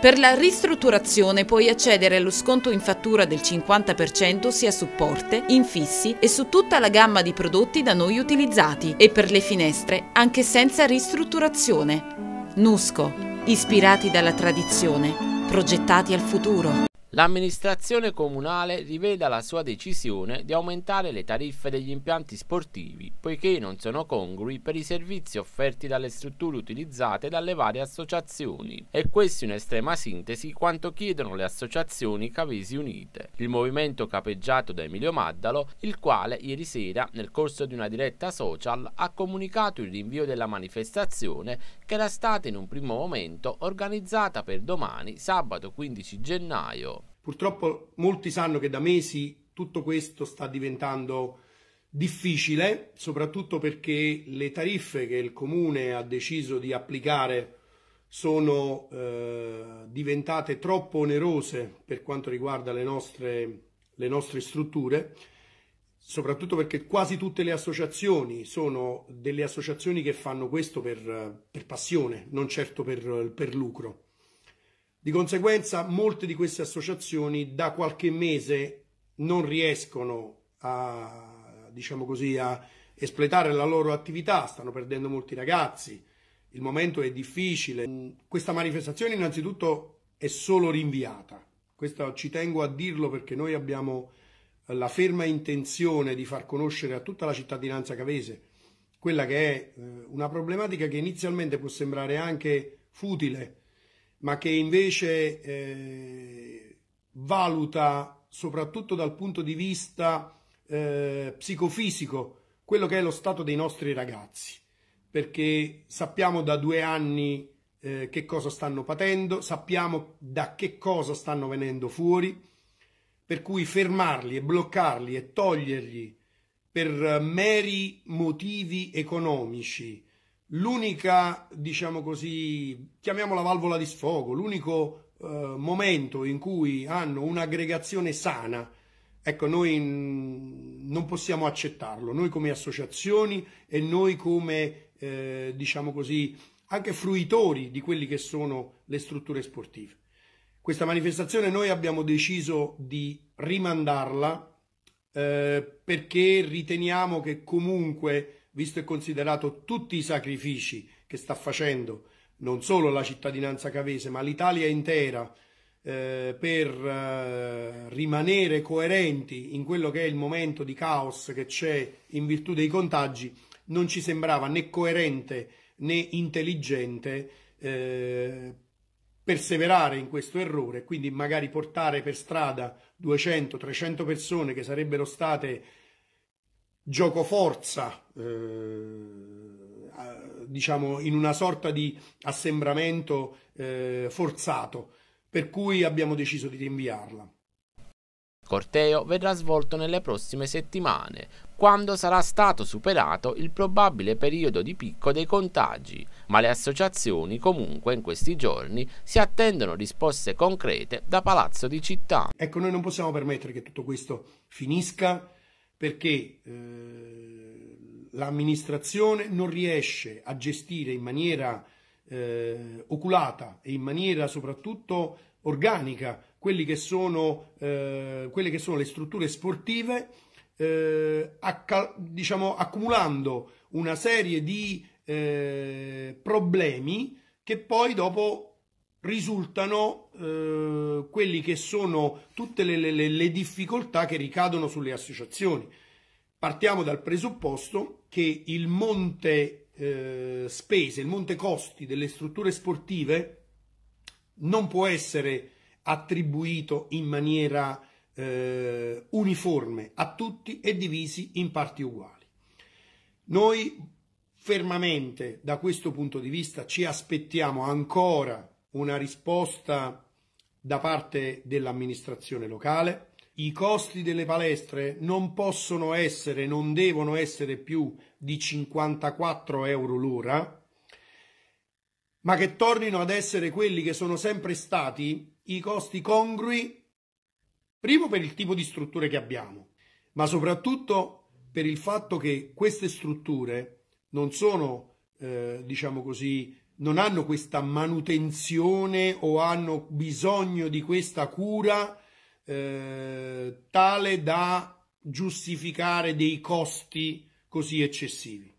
Per la ristrutturazione puoi accedere allo sconto in fattura del 50% sia su porte, infissi e su tutta la gamma di prodotti da noi utilizzati e per le finestre anche senza ristrutturazione. Nusco, ispirati dalla tradizione, progettati al futuro. L'amministrazione comunale riveda la sua decisione di aumentare le tariffe degli impianti sportivi, poiché non sono congrui per i servizi offerti dalle strutture utilizzate dalle varie associazioni. E questo in estrema sintesi quanto chiedono le associazioni Cavesi Unite, il movimento capeggiato da Emilio Maddalo, il quale ieri sera, nel corso di una diretta social, ha comunicato il rinvio della manifestazione che era stata in un primo momento organizzata per domani, sabato 15 gennaio. Purtroppo molti sanno che da mesi tutto questo sta diventando difficile, soprattutto perché le tariffe che il comune ha deciso di applicare sono eh, diventate troppo onerose per quanto riguarda le nostre, le nostre strutture, soprattutto perché quasi tutte le associazioni sono delle associazioni che fanno questo per, per passione, non certo per, per lucro. Di conseguenza molte di queste associazioni da qualche mese non riescono a, diciamo così, a espletare la loro attività, stanno perdendo molti ragazzi, il momento è difficile. Mm, questa manifestazione innanzitutto è solo rinviata, questo ci tengo a dirlo perché noi abbiamo eh, la ferma intenzione di far conoscere a tutta la cittadinanza cavese quella che è eh, una problematica che inizialmente può sembrare anche futile, ma che invece eh, valuta soprattutto dal punto di vista eh, psicofisico quello che è lo stato dei nostri ragazzi, perché sappiamo da due anni eh, che cosa stanno patendo, sappiamo da che cosa stanno venendo fuori, per cui fermarli e bloccarli e togliergli per eh, meri motivi economici l'unica, diciamo così, chiamiamola valvola di sfogo, l'unico eh, momento in cui hanno un'aggregazione sana, ecco, noi non possiamo accettarlo, noi come associazioni e noi come, eh, diciamo così, anche fruitori di quelle che sono le strutture sportive. Questa manifestazione noi abbiamo deciso di rimandarla eh, perché riteniamo che comunque visto e considerato tutti i sacrifici che sta facendo non solo la cittadinanza cavese ma l'Italia intera eh, per eh, rimanere coerenti in quello che è il momento di caos che c'è in virtù dei contagi, non ci sembrava né coerente né intelligente eh, perseverare in questo errore, quindi magari portare per strada 200-300 persone che sarebbero state giocoforza, eh, diciamo in una sorta di assembramento eh, forzato, per cui abbiamo deciso di rinviarla. Il corteo verrà svolto nelle prossime settimane, quando sarà stato superato il probabile periodo di picco dei contagi, ma le associazioni comunque in questi giorni si attendono risposte concrete da Palazzo di Città. Ecco, noi non possiamo permettere che tutto questo finisca perché eh, l'amministrazione non riesce a gestire in maniera eh, oculata e in maniera soprattutto organica quelle che sono, eh, quelle che sono le strutture sportive, eh, diciamo, accumulando una serie di eh, problemi che poi dopo risultano eh, quelli che sono tutte le, le, le difficoltà che ricadono sulle associazioni. Partiamo dal presupposto che il monte eh, spese, il monte costi delle strutture sportive non può essere attribuito in maniera eh, uniforme a tutti e divisi in parti uguali. Noi fermamente da questo punto di vista ci aspettiamo ancora una risposta da parte dell'amministrazione locale. I costi delle palestre non possono essere, non devono essere più di 54 euro l'ora, ma che tornino ad essere quelli che sono sempre stati i costi congrui, primo per il tipo di strutture che abbiamo, ma soprattutto per il fatto che queste strutture non sono, eh, diciamo così, non hanno questa manutenzione o hanno bisogno di questa cura eh, tale da giustificare dei costi così eccessivi.